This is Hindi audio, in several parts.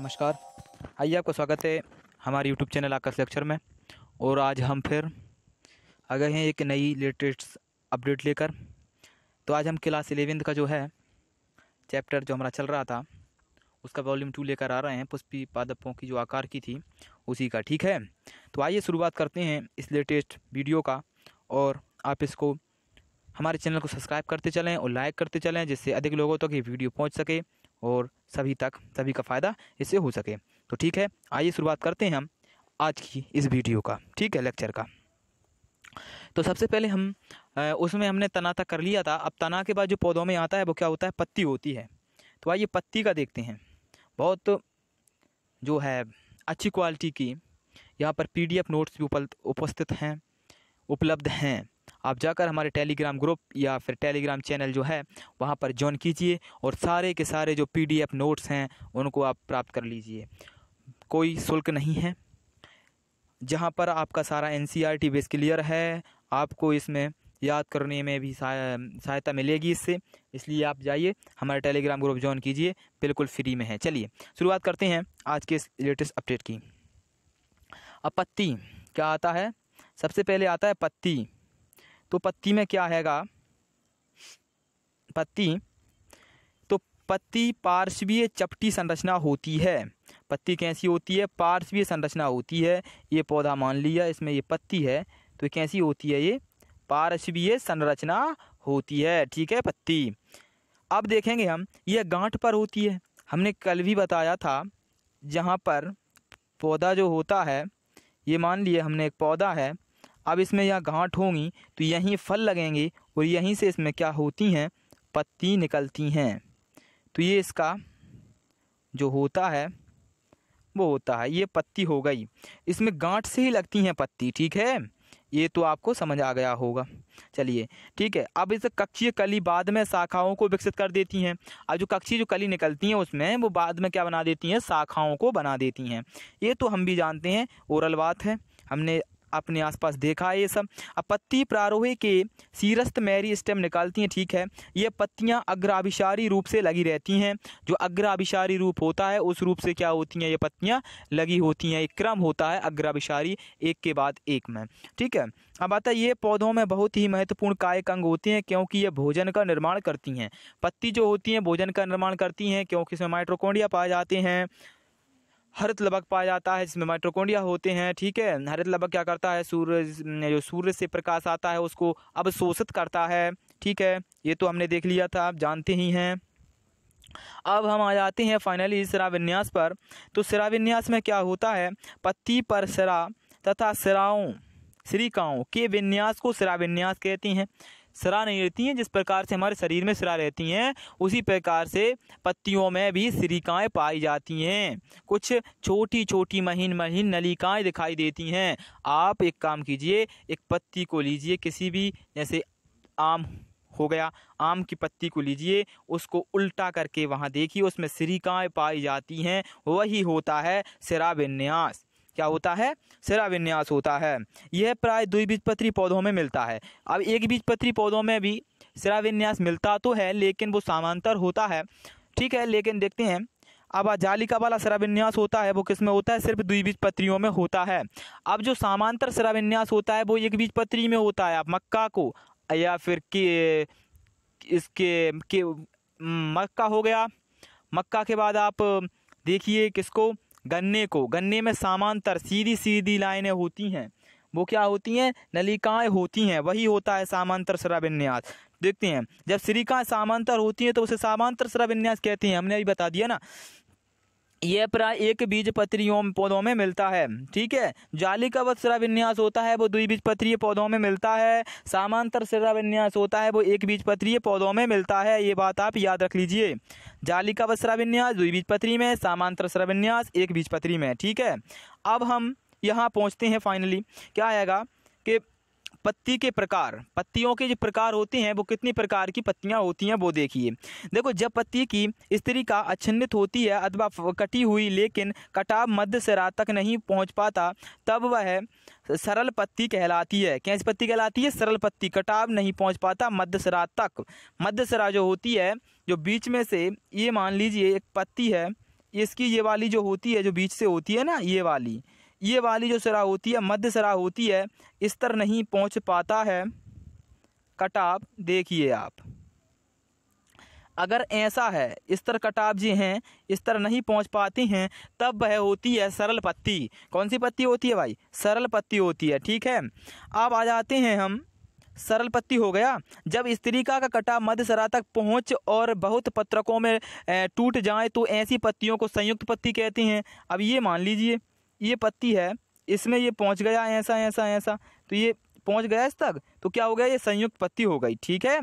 नमस्कार आइए आपका स्वागत है हमारे यूट्यूब चैनल आकाश लेक्चर में और आज हम फिर आ गए हैं एक नई लेटेस्ट अपडेट लेकर तो आज हम क्लास इलेवेंथ का जो है चैप्टर जो हमारा चल रहा था उसका वॉल्यूम टू लेकर आ रहे हैं पुष्पी पादपों की जो आकार की थी उसी का ठीक है तो आइए शुरुआत करते हैं इस लेटेस्ट वीडियो का और आप इसको हमारे चैनल को सब्सक्राइब करते चलें और लाइक करते चलें जिससे अधिक लोगों तक तो ये वीडियो पहुंच सके और सभी तक सभी का फ़ायदा इससे हो सके तो ठीक है आइए शुरुआत करते हैं हम आज की इस वीडियो का ठीक है लेक्चर का तो सबसे पहले हम उसमें हमने तना तक कर लिया था अब तना के बाद जो पौधों में आता है वो क्या होता है पत्ती होती है तो आइए पत्ती का देखते हैं बहुत जो है अच्छी क्वालिटी की यहाँ पर पीडीएफ नोट्स भी उपस्थित हैं उपलब्ध हैं आप जाकर हमारे टेलीग्राम ग्रुप या फिर टेलीग्राम चैनल जो है वहाँ पर ज्वाइन कीजिए और सारे के सारे जो पी नोट्स हैं उनको आप प्राप्त कर लीजिए कोई शुल्क नहीं है जहाँ पर आपका सारा एन सी बेस क्लियर है आपको इसमें याद करने में भी सहायता मिलेगी इससे इसलिए आप जाइए हमारे टेलीग्राम ग्रुप ज्वाइन कीजिए बिल्कुल फ्री में है चलिए शुरुआत करते हैं आज के इस लेटेस्ट अपडेट की अब पत्ती क्या आता है सबसे पहले आता है पत्ती तो पत्ती में क्या हैगा पत्ती तो पत्ती पार्श्वीय चपटी संरचना होती है पत्ती कैसी होती है पार्श्वीय संरचना होती है ये पौधा मान लिया इसमें ये पत्ती है तो कैसी होती है ये पार्श्वीय संरचना होती है ठीक है पत्ती अब देखेंगे हम यह गांठ पर होती है हमने कल भी बताया था जहाँ पर पौधा जो होता है ये मान लिए हमने एक पौधा है अब इसमें यह गांठ होंगी तो यहीं फल लगेंगे और यहीं से इसमें क्या होती हैं पत्ती निकलती हैं तो ये इसका जो होता है वो होता है ये पत्ती हो गई इसमें गांठ से ही लगती हैं पत्ती ठीक है ये तो आपको समझ आ गया होगा चलिए ठीक है अब इस कक्षीय कली बाद में शाखाओं को विकसित कर देती हैं अब जो कक्षीय जो कली निकलती हैं उसमें वो बाद में क्या बना देती हैं शाखाओं को बना देती हैं ये तो हम भी जानते हैं ओरल बात है हमने अपने आसपास देखा है ये सब अब पत्ती प्रारोहे के सीरस्त मैरी स्टेम निकालती हैं ठीक है ये पत्तियाँ अग्राभिशारी रूप से लगी रहती हैं जो अग्राभिशारी रूप होता है उस रूप से क्या होती हैं ये पत्तियाँ लगी होती हैं एक क्रम होता है अग्राभिशारी एक के बाद एक में ठीक है अब आता है ये पौधों में बहुत ही महत्वपूर्ण कायक अंग होते हैं क्योंकि ये भोजन का निर्माण करती हैं पत्ती जो होती हैं भोजन का निर्माण करती हैं क्योंकि इसमें माइट्रोकोंडिया पाए जाते हैं हरित लबक पाया जाता है जिसमें माइट्रोकोंडिया होते हैं ठीक है हरित लबक क्या करता है सूर्य जो सूर्य से प्रकाश आता है उसको अवशोषित करता है ठीक है ये तो हमने देख लिया था आप जानते ही हैं अब हम आ जाते हैं फाइनली सिराविन्यास पर तो सिराविन्यास में क्या होता है पत्ती पर सिरा तथा सिराओं श्रीकाओं के विन्यास को सिराविन्यास कहते हैं सरा नहीं रहती हैं जिस प्रकार से हमारे शरीर में सरा रहती हैं उसी प्रकार से पत्तियों में भी सिरिकाएँ पाई जाती हैं कुछ छोटी छोटी महीन महीन नलिकाएँ दिखाई देती हैं आप एक काम कीजिए एक पत्ती को लीजिए किसी भी जैसे आम हो गया आम की पत्ती को लीजिए उसको उल्टा करके वहाँ देखिए उसमें सिरिकाएँ पाई जाती हैं वही होता है सिरा विन्यास क्या होता है सिरा विन्यास होता है यह प्राय द्विबीजपत्री पौधों में मिलता है अब एक बीजपत्री पौधों में भी सिरा विन्यास मिलता तो है लेकिन वो समांतर होता है ठीक है लेकिन देखते हैं अब जालिका वाला सिराविन्यास होता है वो किस में होता है सिर्फ बीज पत्रियों में होता है अब जो समांतर सिराविन्यास होता है वो एक बीज पत्री में होता है आप मक्का को या फिर के इसके के मक्का हो गया मक्का के बाद आप देखिए किसको गन्ने को गन्ने में सामांतर सीधी सीधी लाइनें होती हैं वो क्या होती हैं नलिकाएं होती हैं वही होता है सामांतर श्राविन्यास देखते हैं जब श्रीकाएँ सामांतर होती हैं तो उसे सामांतर श्राविन्यास कहते हैं हमने अभी बता दिया ना यह प्राय एक बीज पत्रियों पौधों में मिलता है ठीक है जाली का वत विन्यास होता है वो बीज पत्रीय पौधों में मिलता है सामांतर सिरा विन्यास होता है वो एक बीज पत्रीय पौधों में मिलता है ये बात आप याद रख लीजिए जाली का दुई बीज बीजपत्री में सामांतर स्राविन्यास एक बीजपत्री में ठीक है अब हम यहाँ पहुँचते हैं फाइनली क्या आएगा पत्ती के प्रकार पत्तियों के जो प्रकार होते हैं वो कितनी प्रकार की पत्तियाँ होती हैं वो देखिए देखो जब पत्ती की स्त्री का अच्छिन्नित होती है अथवा कटी हुई लेकिन कटाव मध्य सिरा तक नहीं पहुँच पाता तब वह सरल पत्ती कहलाती है कैसी पत्ती कहलाती है सरल पत्ती कटाव नहीं पहुँच पाता मध्य सिरा तक मध्य सिरा जो होती है जो बीच में से ये मान लीजिए एक पत्ती है इसकी ये वाली जो होती है जो बीच से होती है ना ये वाली ये वाली जो सराह होती है मध्य सराह होती है स्तर नहीं पहुंच पाता है कटाप देखिए आप अगर ऐसा है स्तर कटाप जी हैं स्तर नहीं पहुंच पाती हैं तब वह होती है सरल पत्ती कौन सी पत्ती होती है भाई सरल पत्ती होती है ठीक है अब आ जाते हैं हम सरल पत्ती हो गया जब स्त्रीका का कटा मध्य सरा तक पहुँच और बहुत पत्रकों में टूट जाए तो ऐसी पत्तियों को संयुक्त पत्ती कहते हैं अब ये मान लीजिए ये पत्ती है इसमें ये पहुंच गया ऐसा ऐसा ऐसा तो ये पहुंच गया इस तक तो क्या हो गया ये संयुक्त पत्ती हो गई ठीक है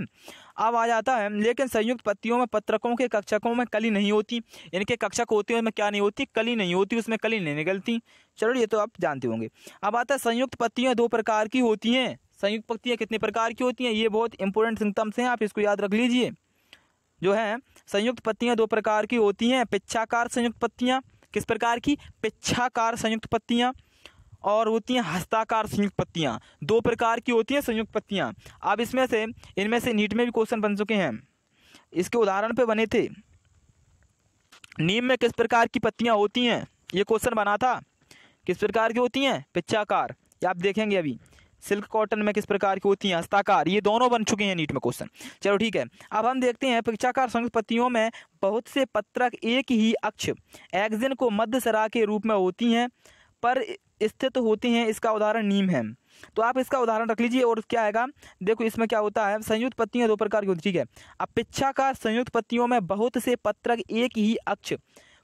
अब आ जाता है लेकिन संयुक्त पत्तियों में पत्रकों के कक्षकों में कली नहीं होती इनके कक्षक होते हैं उनमें क्या नहीं होती कली नहीं होती उसमें कली नहीं निकलती चलो ये तो आप जानते होंगे अब आता है संयुक्त पत्तियाँ दो प्रकार की होती हैं संयुक्त पत्तियाँ कितने प्रकार की होती हैं ये बहुत इंपॉर्टेंट सिम्टम्स हैं आप इसको याद रख लीजिए जो है संयुक्त पत्तियाँ दो प्रकार की होती हैं पिच्छाकार संयुक्त पत्तियाँ किस प्रकार की पिछाकार संयुक्त पत्तियाँ और होती हैं हस्ताकार संयुक्त पत्तियाँ दो प्रकार की होती हैं संयुक्त पत्तियाँ अब इसमें से इनमें से नीट में भी क्वेश्चन बन चुके हैं इसके उदाहरण पे बने थे नीम में किस प्रकार की पत्तियाँ होती हैं ये क्वेश्चन बना था किस प्रकार की होती हैं पिछाकार ये आप देखेंगे अभी सिल्क कॉटन में किस प्रकार की होती हैं हस्ताकार ये दोनों बन चुके हैं नीट में क्वेश्चन चलो ठीक है अब हम देखते हैं परीक्षाकार संयुक्त में बहुत से पत्रक एक ही अक्ष एक्जिन को मध्य सरा के रूप में होती हैं पर स्थित होती हैं इसका उदाहरण नीम है तो आप इसका उदाहरण रख लीजिए और क्या आएगा देखो इसमें क्या होता है संयुक्त पत्तियां दो प्रकार की होती ठीक है अपेक्षाकार संयुक्त पत्तियों में बहुत से पत्रक एक ही अक्ष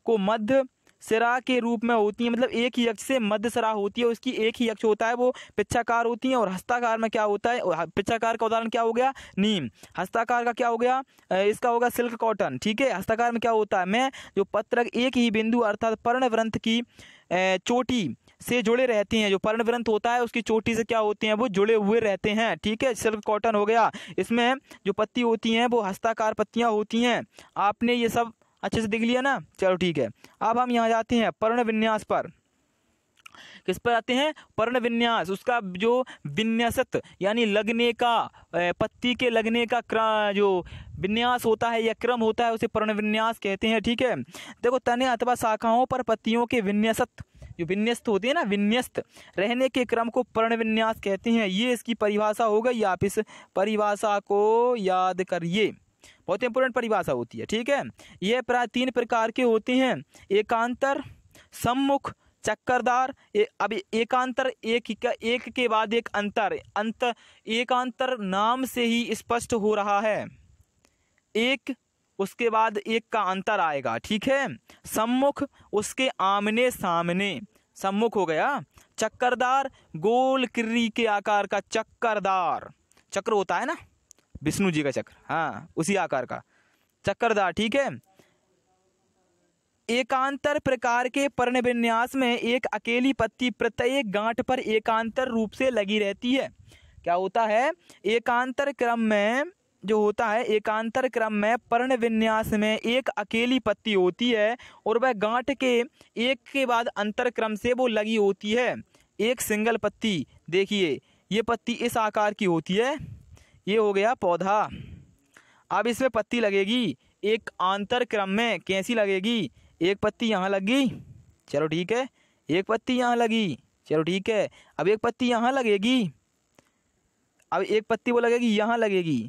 को मध्य सिरा के रूप में होती हैं मतलब एक ही यक्ष से मध्य सिरा होती है उसकी एक ही यक्ष होता है वो पिछाकार होती हैं और हस्ताकार में क्या होता है पिछाकार का उदाहरण क्या हो गया नीम हस्ताकार का क्या हो गया इसका होगा सिल्क कॉटन ठीक है हस्ताकार में क्या होता है मैं जो पत्रक एक ही बिंदु अर्थात पर्णव्रंथ की चोटी से जुड़े रहते हैं जो पर्णव्रंथ होता है उसकी चोटी से क्या होते हैं वो जुड़े हुए रहते हैं ठीक है सिल्क कॉटन हो गया इसमें जो पत्ती होती हैं वो हस्ताकार पत्तियाँ होती हैं आपने ये सब अच्छे से दिख लिया ना चलो ठीक है अब हम यहाँ जाते हैं पर्ण विन्यास पर किस पर आते हैं पर्ण विन्यास उसका जो विन्यासत यानी लगने का पत्ती के लगने का जो विन्यास होता है या क्रम होता है उसे पर्ण विन्यास कहते हैं ठीक है देखो तने अथवा शाखाओं पर पत्तियों के विन्यासत जो विन्यस्त होते हैं ना विन्यस्त रहने के क्रम को पर्ण विन्यास कहते हैं ये इसकी परिभाषा हो गई आप इस परिभाषा को याद करिए बहुत इंपॉर्टेंट परिभाषा होती है ठीक है ये प्राय तीन प्रकार के होते हैं एकांतर सम्मुख चक्करदार ए, अभी एकांतर एक का एक के बाद एक अंतर अंत एकांतर नाम से ही स्पष्ट हो रहा है एक उसके बाद एक का अंतर आएगा ठीक है सम्मुख उसके आमने सामने सम्मुख हो गया चक्करदार गोल किर्री के आकार का चक्करदार चक्र होता है ना विष्णु जी का चक्र हाँ उसी आकार का चक्रदार ठीक है एकांतर प्रकार के पर्ण विन्यास में एक अकेली पत्ती प्रत्येक गांठ पर एकांतर रूप से लगी रहती है क्या होता है एकांतर क्रम में जो होता है एकांतर क्रम में पर्ण विन्यास में एक अकेली पत्ती होती है और वह गांठ के एक के बाद अंतर क्रम से वो लगी होती है एक सिंगल पत्ती देखिए ये पत्ती इस आकार की होती है ये हो गया पौधा अब इसमें पत्ती लगेगी एक आंतर क्रम में कैसी लगेगी एक पत्ती यहाँ लग गई चलो ठीक है एक पत्ती यहाँ लगी चलो ठीक है अब एक पत्ती यहाँ लगेगी अब एक पत्ती वो लगेगी यहाँ लगेगी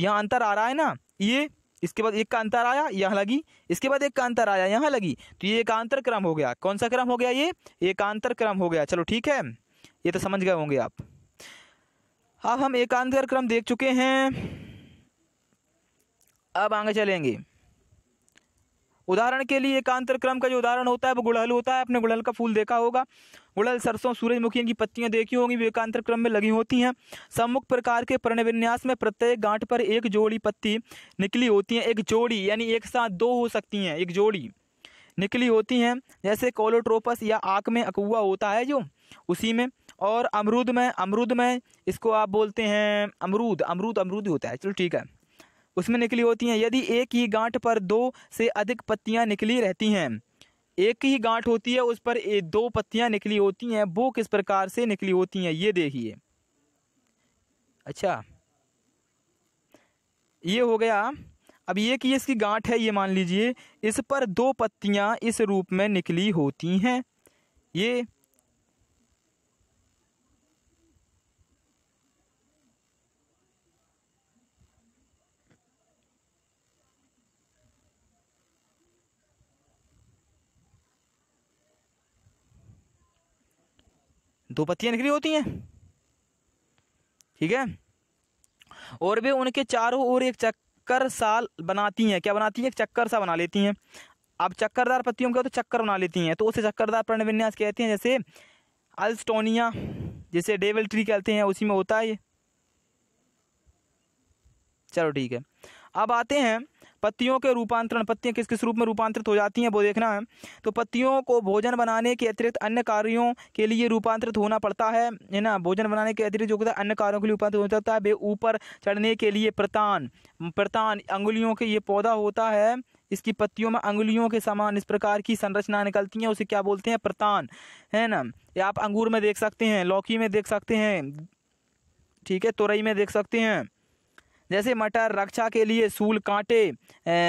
यहाँ अंतर आ रहा है ना ये इसके बाद एक का अंतर आया यहाँ लगी इसके बाद एक का अंतर आया यहाँ लगी तो ये एकांतर क्रम हो गया कौन सा क्रम हो गया ये एकांतर क्रम हो गया चलो ठीक है ये तो समझ गए होंगे आप हाँ हम एकांतर क्रम देख चुके हैं अब आगे चलेंगे उदाहरण के लिए एकांतर क्रम का जो उदाहरण होता है वो गुड़हल होता है आपने गुड़हल का फूल देखा होगा गुड़हल सरसों सूरजमुखी की पत्तियां देखी होंगी वे एकांतर क्रम में लगी होती हैं सम्मुख प्रकार के प्रणविन्यास में प्रत्येक गांठ पर एक जोड़ी पत्ती निकली होती हैं एक जोड़ी यानी एक साथ दो हो सकती हैं एक जोड़ी निकली होती हैं जैसे कोलोट्रोपस या आँख में अकुआ होता है जो उसी में और अमरूद में अमरूद में इसको आप बोलते हैं अमरूद अमरूद अमरूद ही होता है चलो ठीक है उसमें निकली होती हैं यदि एक ही गांठ पर दो से अधिक पत्तियां निकली रहती हैं एक ही गांठ होती है उस पर ए, दो पत्तियां निकली होती हैं वो किस प्रकार से निकली होती हैं ये देखिए अच्छा ये हो गया अब ये कि इसकी गांठ है ये मान लीजिए इस पर दो पत्तियां इस रूप में निकली होती हैं ये दो पत्तियाँ निकली होती हैं ठीक है और वे उनके चारों ओर एक चक्कर साल बनाती हैं क्या बनाती हैं एक चक्कर सा बना लेती हैं अब चक्करदार पत्तियों का तो चक्कर बना लेती हैं तो उसे चक्करदार प्रणविन्यास कहते हैं जैसे अल्स्टोनिया जिसे डेवल ट्री कहते हैं उसी में होता है ये चलो ठीक है अब आते हैं पत्तियों के रूपांतरण पत्तियाँ किस किस रूप में रूपांतरित हो जाती हैं वो देखना है तो पत्तियों को भोजन बनाने के अतिरिक्त अन्य कार्यों के लिए रूपांतरित होना पड़ता है है ना भोजन बनाने के अतिरिक्त जो होता अन्य कार्यों के लिए रूपांतरित हो जाता है वे ऊपर चढ़ने के लिए प्रतान प्रतान अंगुलियों के ये पौधा होता है इसकी पत्तियों में अंगुलियों के समान इस प्रकार की संरचना निकलती है उसे क्या बोलते हैं प्रतान है ना ये आप अंगूर में देख सकते हैं लौकी में देख सकते हैं ठीक है तोरई में देख सकते हैं जैसे मटर रक्षा के लिए सूल कांटे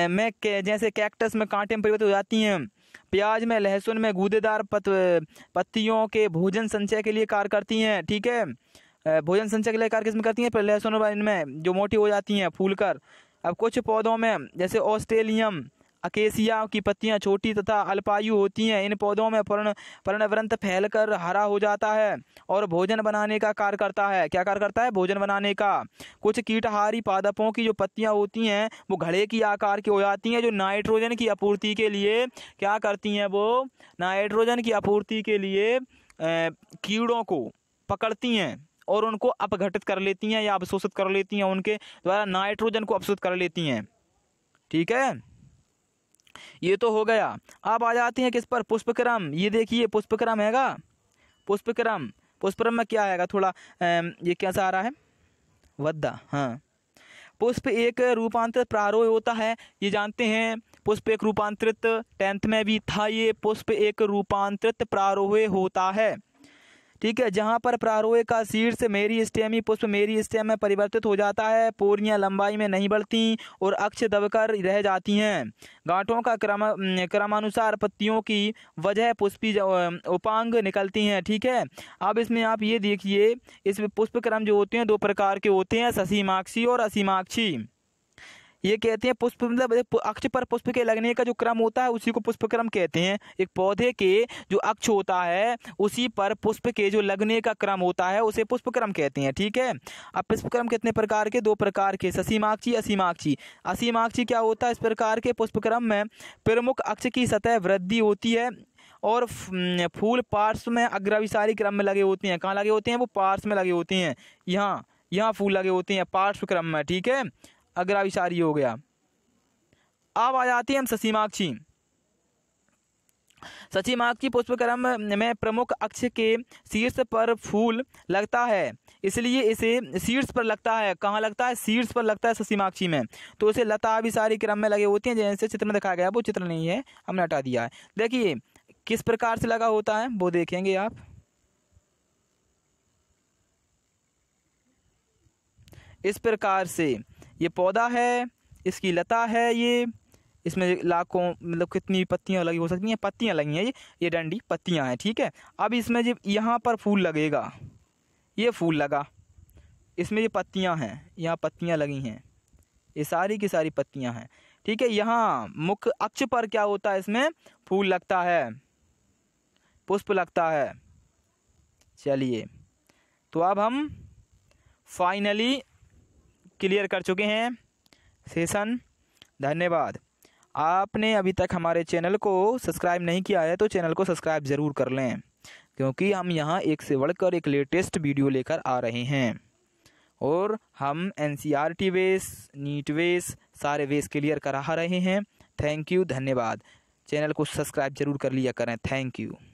में जैसे कैक्टस में कांटे में परिवर्तित हो जाती हैं प्याज में लहसुन में गूदेदार पत, पत्तियों के भोजन संचय के लिए कार्य करती हैं ठीक है भोजन संचय के लिए कार्य किसमें करती हैं पर लहसुन इनमें जो मोटी हो जाती हैं फूल कर अब कुछ पौधों में जैसे ऑस्ट्रेलियम अकेसिया की पत्तियां छोटी तथा अल्पायु होती हैं इन पौधों में पर्ण पर्णव्रंत फैलकर हरा हो जाता है और भोजन बनाने का कार्य करता है क्या कार्य करता है भोजन बनाने का कुछ कीटहारी पादपों की जो पत्तियां होती हैं वो घड़े की आकार की हो जाती हैं जो नाइट्रोजन की आपूर्ति के लिए क्या करती हैं वो नाइट्रोजन की आपूर्ति के लिए कीड़ों को पकड़ती हैं और उनको अपघटित कर लेती हैं या अवशोषित कर लेती हैं उनके द्वारा नाइट्रोजन को अवशोषित कर लेती हैं ठीक है ये तो हो गया अब आ जाते हैं किस पर पुष्पक्रम ये देखिए पुष्पक्रम हैगा पुष्पक्रम पुष्पक्रम में क्या आएगा थोड़ा ये कैसा आ रहा है वद्दा हाँ पुष्प एक रूपांतरित प्रारोह होता है ये जानते हैं पुष्प एक रूपांतरित टेंथ में भी था ये पुष्प एक रूपांतरित प्रारोह होता है ठीक है जहाँ पर प्रारोह का शीर्ष मेरी स्टेमी पुष्प मेरी स्टेम में परिवर्तित हो जाता है पोरियाँ लंबाई में नहीं बढ़ती और अक्ष दबकर रह जाती हैं गांठों का क्रम क्रमानुसार पत्तियों की वजह पुष्पी उपांग निकलती हैं ठीक है अब इसमें आप ये देखिए इस पुष्प क्रम जो होते हैं दो प्रकार के होते हैं ससीमाक्षी और असीमाक्षी ये कहते हैं पुष्प मतलब अक्ष पर पुष्प के लगने का जो क्रम होता है उसी को पुष्प क्रम कहते हैं एक पौधे के जो अक्ष होता है उसी पर पुष्प के जो लगने का क्रम होता है उसे पुष्प क्रम कहते हैं ठीक है अब पुष्प क्रम कितने प्रकार के दो प्रकार के ससीमाक्षी असीमाक्षी असीमाक्षी क्या होता है इस प्रकार के पुष्प क्रम में प्रमुख अक्ष की सतह वृद्धि होती है और फूल पार्श्व में अग्रविसारी क्रम में लगे होते हैं कहाँ लगे होते हैं वो पार्श्व में लगे होते हैं यहाँ यहाँ फूल लगे होते हैं पार्श्व क्रम में ठीक है अग्राविशारी हो गया अब आ जाती है हम ससीमाक्षी सचिमाक्षी पुष्पक्रम में प्रमुख अक्ष के शीर्ष पर फूल लगता है इसलिए इसे शीर्ष पर लगता है कहाँ लगता है शीर्ष पर लगता है ससीमाक्षी में तो इसे लता भी सारी क्रम में लगे होती हैं जैसे चित्र में दिखाया गया वो चित्र नहीं है हमने हटा दिया है देखिए किस प्रकार से लगा होता है वो देखेंगे आप इस प्रकार से ये पौधा है इसकी लता है ये इसमें लाखों मतलब कितनी पत्तियां लगी हो सकती हैं पत्तियां लगी हैं ये ये डंडी पत्तियां हैं ठीक है अब इसमें जब यहाँ पर फूल लगेगा ये फूल लगा इसमें ये पत्तियां हैं यहाँ पत्तियां लगी हैं ये सारी की सारी पत्तियां हैं ठीक है यहाँ मुख्य अक्ष पर क्या होता है इसमें फूल लगता है पुष्प लगता है चलिए तो अब हम फाइनली क्लियर कर चुके हैं सेशन धन्यवाद आपने अभी तक हमारे चैनल को सब्सक्राइब नहीं किया है तो चैनल को सब्सक्राइब ज़रूर कर लें क्योंकि हम यहाँ एक से बढ़कर एक लेटेस्ट वीडियो लेकर आ रहे हैं और हम एन सी आर टी वेस नीट वेस सारे वेस क्लियर करा रहे हैं थैंक यू धन्यवाद चैनल को सब्सक्राइब जरूर कर लिया करें थैंक यू